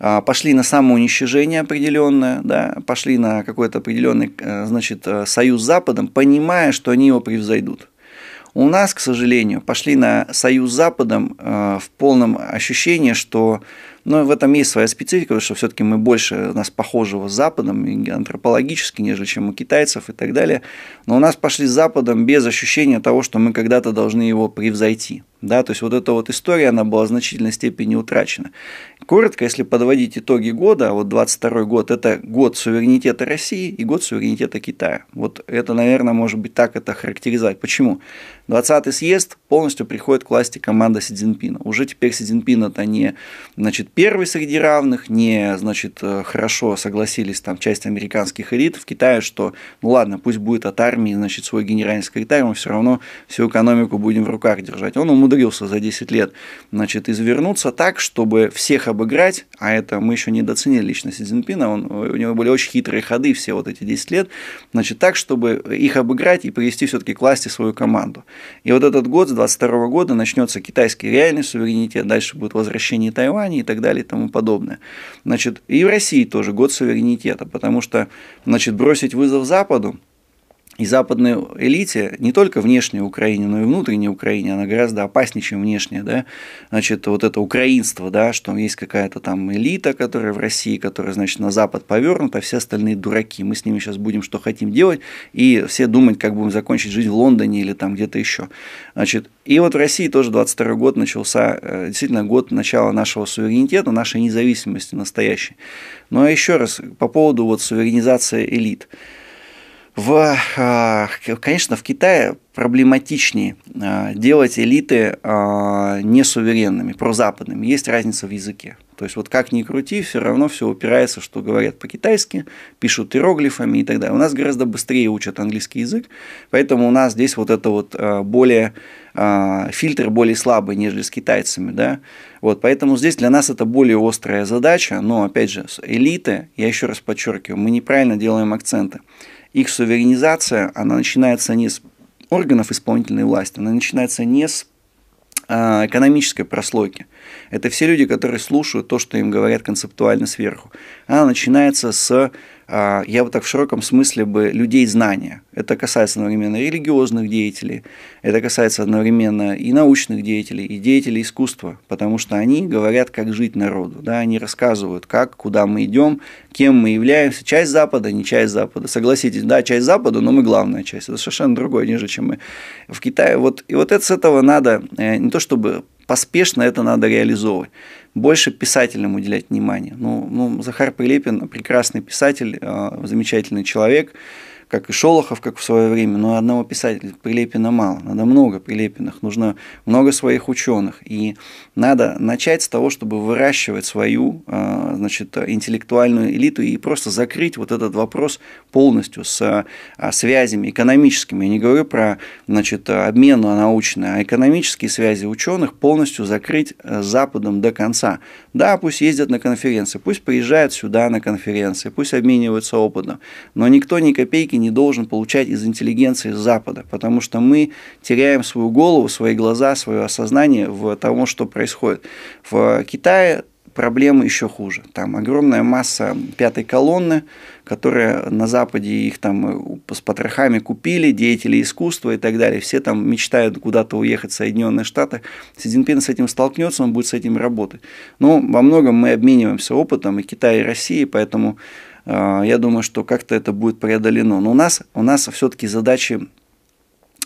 а, пошли на самоуничижение определенное, да, пошли на какой-то определенный, э, значит, э, союз с Западом, понимая, что они его превзойдут. У нас, к сожалению, пошли на союз с Западом э, в полном ощущении, что но в этом есть своя специфика, что все-таки мы больше нас похожего с Западом антропологически, нежели чем у китайцев и так далее. Но у нас пошли с Западом без ощущения того, что мы когда-то должны его превзойти. Да, то есть вот эта вот история, она была в значительной степени утрачена. Коротко, если подводить итоги года, вот 22 год – это год суверенитета России и год суверенитета Китая. Вот это, наверное, может быть так это характеризовать. Почему? 20-й съезд полностью приходит к власти команда Си Цзиньпина. Уже теперь Си Цзиньпин – это не значит, первый среди равных, не значит, э, хорошо согласились там часть американских элит в Китае, что ну ладно, пусть будет от армии значит, свой генеральный секретарь, мы все равно всю экономику будем в руках держать. Он ему умудрился за 10 лет значит, извернуться так, чтобы всех обыграть, а это мы еще недооценили личность Цзиньпина, он, у него были очень хитрые ходы все вот эти 10 лет, значит, так, чтобы их обыграть и привести все-таки к власти свою команду. И вот этот год, с 22 года, начнется китайский реальный суверенитет, дальше будет возвращение Тайваня и так далее и тому подобное. Значит, и в России тоже год суверенитета, потому что, значит, бросить вызов Западу, и западной элите, не только внешней Украине, но и внутренней Украине, она гораздо опаснее, чем внешняя, да, значит, вот это украинство, да, что есть какая-то там элита, которая в России, которая, значит, на Запад повернута, а все остальные дураки, мы с ними сейчас будем что хотим делать, и все думать, как будем закончить жизнь в Лондоне или там где-то еще, значит, и вот в России тоже 22 год начался, э, действительно, год начала нашего суверенитета, нашей независимости настоящей. Но еще раз, по поводу вот суверенизации элит – в, а, конечно, в Китае проблематичнее а, делать элиты а, несуверенными, прозападными. Есть разница в языке. То есть, вот как ни крути, все равно все упирается, что говорят по-китайски, пишут иероглифами и так далее. У нас гораздо быстрее учат английский язык, поэтому у нас здесь вот это вот более фильтр более слабый, нежели с китайцами, да. Вот, поэтому здесь для нас это более острая задача, но, опять же, элиты, я еще раз подчеркиваю, мы неправильно делаем акценты их суверенизация, она начинается не с органов исполнительной власти, она начинается не с а, экономической прослойки – это все люди, которые слушают то, что им говорят концептуально сверху. Она начинается с, а, я бы так в широком смысле бы, людей знания. Это касается одновременно религиозных деятелей, это касается одновременно и научных деятелей, и деятелей искусства, потому что они говорят, как жить народу, да, они рассказывают, как, куда мы идем, кем мы являемся, часть Запада, не часть Запада. Согласитесь, да, часть Запада, но мы главная часть, это совершенно другое, ниже, чем мы в Китае. Вот, и вот это с этого надо э, не то чтобы поспешно это надо реализовывать. Больше писателям уделять внимание. Ну, ну Захар Прилепин прекрасный писатель, э, замечательный человек как и Шолохов, как в свое время, но одного писателя Прилепина мало, надо много Прилепиных, нужно много своих ученых, и надо начать с того, чтобы выращивать свою а, значит, интеллектуальную элиту и просто закрыть вот этот вопрос полностью с а, связями экономическими. Я не говорю про значит, обмен научный, а экономические связи ученых полностью закрыть э, Западом до конца, да, пусть ездят на конференции, пусть приезжают сюда на конференции, пусть обмениваются опытом, но никто ни копейки не должен получать из интеллигенции Запада, потому что мы теряем свою голову, свои глаза, свое осознание в том, что происходит. В Китае проблемы еще хуже. Там огромная масса пятой колонны, которая на Западе их там э, с потрохами купили, деятели искусства и так далее. Все там мечтают куда-то уехать в Соединенные Штаты. Си Цзиньпин с этим столкнется, он будет с этим работать. Но во многом мы обмениваемся опытом и Китая, и России, поэтому э, я думаю, что как-то это будет преодолено. Но у нас, у нас все-таки задачи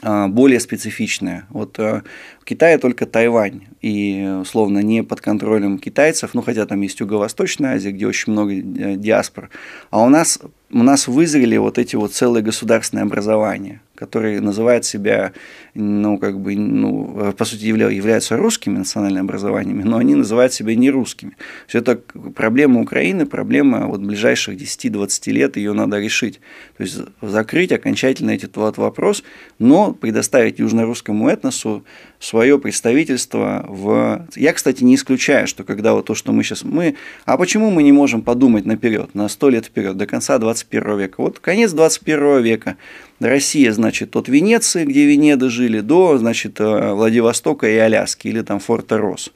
э, более специфичные. Вот э, в Китае только Тайвань, и, условно, не под контролем китайцев, ну, хотя там есть Юго-Восточная Азия, где очень много э, диаспор. А у нас, у нас вызрели вот эти вот целые государственные образования, которые называют себя, ну, как бы, ну, по сути, явля, являются русскими национальными образованиями, но они называют себя не русскими. Все это проблема Украины, проблема вот ближайших 10-20 лет, ее надо решить. То есть закрыть окончательно этот вот вопрос, но предоставить южно-русскому этносу свое представительство в... Я, кстати, не исключаю, что когда вот то, что мы сейчас... Мы... А почему мы не можем подумать наперед, на сто лет вперед, до конца 21 века? Вот конец 21 века. Россия, значит, от Венеции, где Венеды жили, до, значит, э, Владивостока и Аляски, или там Форта Рос.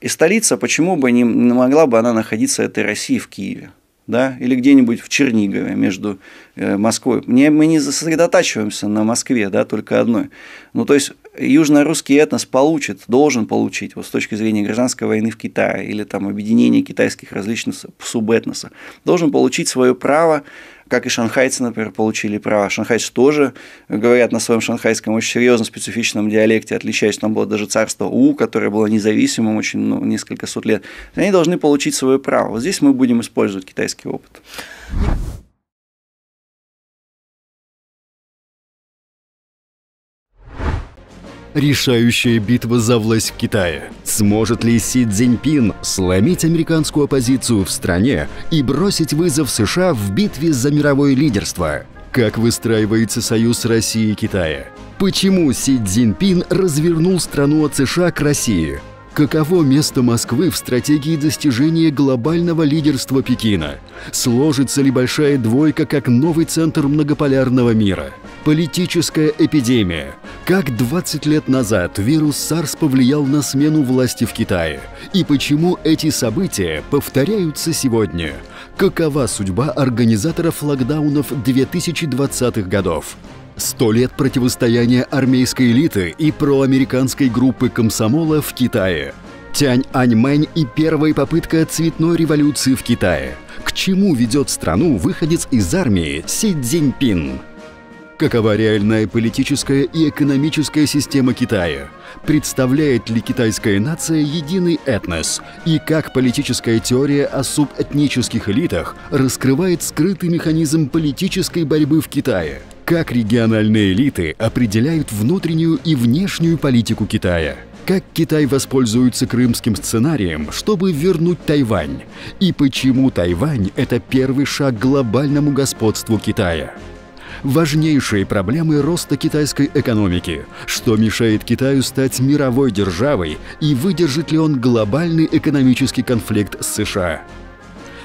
И столица, почему бы не могла бы она находиться этой России в Киеве? да, или где-нибудь в Чернигове между э, Москвой. мне мы не сосредотачиваемся на Москве, да, только одной. Ну, то есть, южно-русский этнос получит, должен получить, вот с точки зрения гражданской войны в Китае или там объединения китайских различных субэтносов, должен получить свое право как и шанхайцы, например, получили права. Шанхайцы тоже говорят на своем шанхайском очень серьезном специфичном диалекте, отличаясь, там было даже царство У, которое было независимым очень ну, несколько сот лет. Они должны получить свое право. Вот здесь мы будем использовать китайский опыт. решающая битва за власть в Китае. Сможет ли Си Цзиньпин сломить американскую оппозицию в стране и бросить вызов США в битве за мировое лидерство? Как выстраивается союз России и Китая? Почему Си Цзиньпин развернул страну от США к России? Каково место Москвы в стратегии достижения глобального лидерства Пекина? Сложится ли большая двойка как новый центр многополярного мира? Политическая эпидемия. Как 20 лет назад вирус SARS повлиял на смену власти в Китае? И почему эти события повторяются сегодня? Какова судьба организаторов локдаунов 2020-х годов? Сто лет противостояния армейской элиты и проамериканской группы комсомола в Китае. Тянь Аньмэнь и первая попытка цветной революции в Китае. К чему ведет страну выходец из армии Си Цзиньпин? Какова реальная политическая и экономическая система Китая? Представляет ли китайская нация единый этнос? И как политическая теория о субэтнических элитах раскрывает скрытый механизм политической борьбы в Китае – как региональные элиты определяют внутреннюю и внешнюю политику Китая? Как Китай воспользуется крымским сценарием, чтобы вернуть Тайвань? И почему Тайвань – это первый шаг к глобальному господству Китая? важнейшие проблемы роста китайской экономики, что мешает Китаю стать мировой державой и выдержит ли он глобальный экономический конфликт с США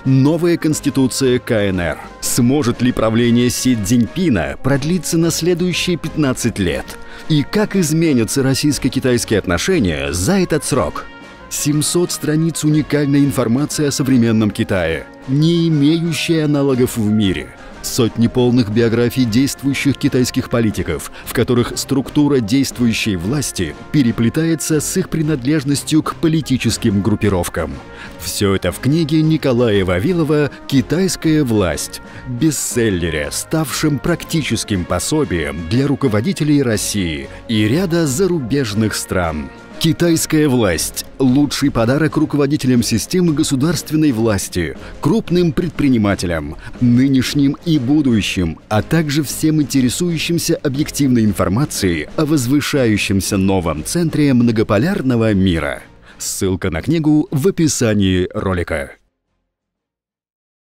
новая конституция КНР. Сможет ли правление Си Цзиньпина продлиться на следующие 15 лет? И как изменятся российско-китайские отношения за этот срок? 700 страниц уникальной информации о современном Китае, не имеющей аналогов в мире – Сотни полных биографий действующих китайских политиков, в которых структура действующей власти переплетается с их принадлежностью к политическим группировкам. Все это в книге Николая Вавилова «Китайская власть», бестселлере, ставшем практическим пособием для руководителей России и ряда зарубежных стран. Китайская власть – лучший подарок руководителям системы государственной власти, крупным предпринимателям, нынешним и будущим, а также всем интересующимся объективной информацией о возвышающемся новом центре многополярного мира. Ссылка на книгу в описании ролика.